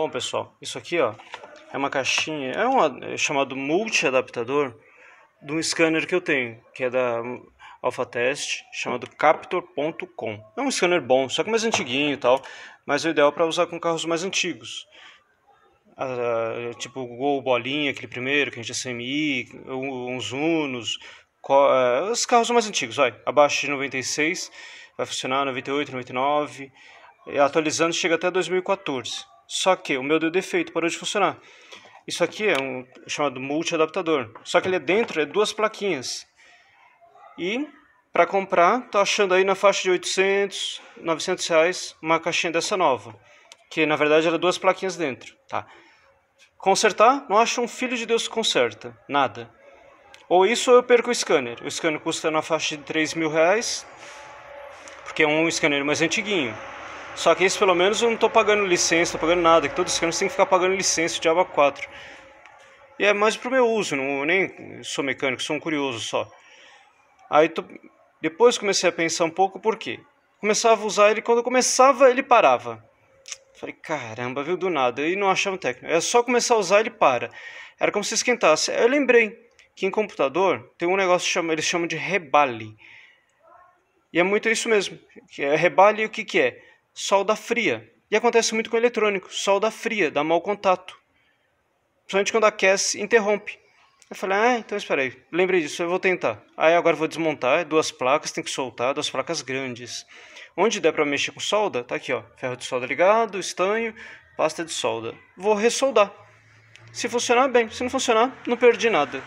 Bom, pessoal, isso aqui ó, é uma caixinha, é, uma, é chamado multi-adaptador de um scanner que eu tenho, que é da AlphaTest, chamado Captor.com. É um scanner bom, só que mais antiguinho e tal, mas é o ideal para usar com carros mais antigos. Ah, é, tipo o Gol Bolinha, aquele primeiro, que a gente é CMI, uns Unos, é, os carros mais antigos, vai, abaixo de 96, vai funcionar 98, 99, atualizando chega até 2014. Só que o meu deu defeito, é parou de funcionar. Isso aqui é um chamado multi-adaptador. Só que ele é dentro, é duas plaquinhas. E para comprar, tô achando aí na faixa de 800, 900 reais uma caixinha dessa nova. Que na verdade era duas plaquinhas dentro, tá? Consertar, não acho um filho de Deus que conserta, nada. Ou isso ou eu perco o scanner. O scanner custa na faixa de 3 mil reais, porque é um scanner mais antiguinho. Só que esse pelo menos eu não estou pagando licença, estou pagando nada, que todos os canos tem que ficar pagando licença de aba 4. E é mais pro meu uso, não, nem sou mecânico, sou um curioso só. Aí tô, depois comecei a pensar um pouco por quê. Começava a usar ele, quando eu começava ele parava. Falei, caramba, viu, do nada, e não achava um técnico. É só começar a usar ele para. Era como se esquentasse. Eu lembrei que em computador tem um negócio que chama, eles chamam de rebale. E é muito isso mesmo. É rebale o que que é? solda fria. E acontece muito com eletrônico, solda fria, dá mau contato. Principalmente quando aquece, interrompe. Eu falei, ah, então espera aí, lembrei disso, eu vou tentar. Aí agora vou desmontar, é duas placas, tem que soltar, duas placas grandes. Onde der para mexer com solda, tá aqui ó, ferro de solda ligado, estanho, pasta de solda. Vou ressoldar. Se funcionar, bem, se não funcionar, não perdi nada.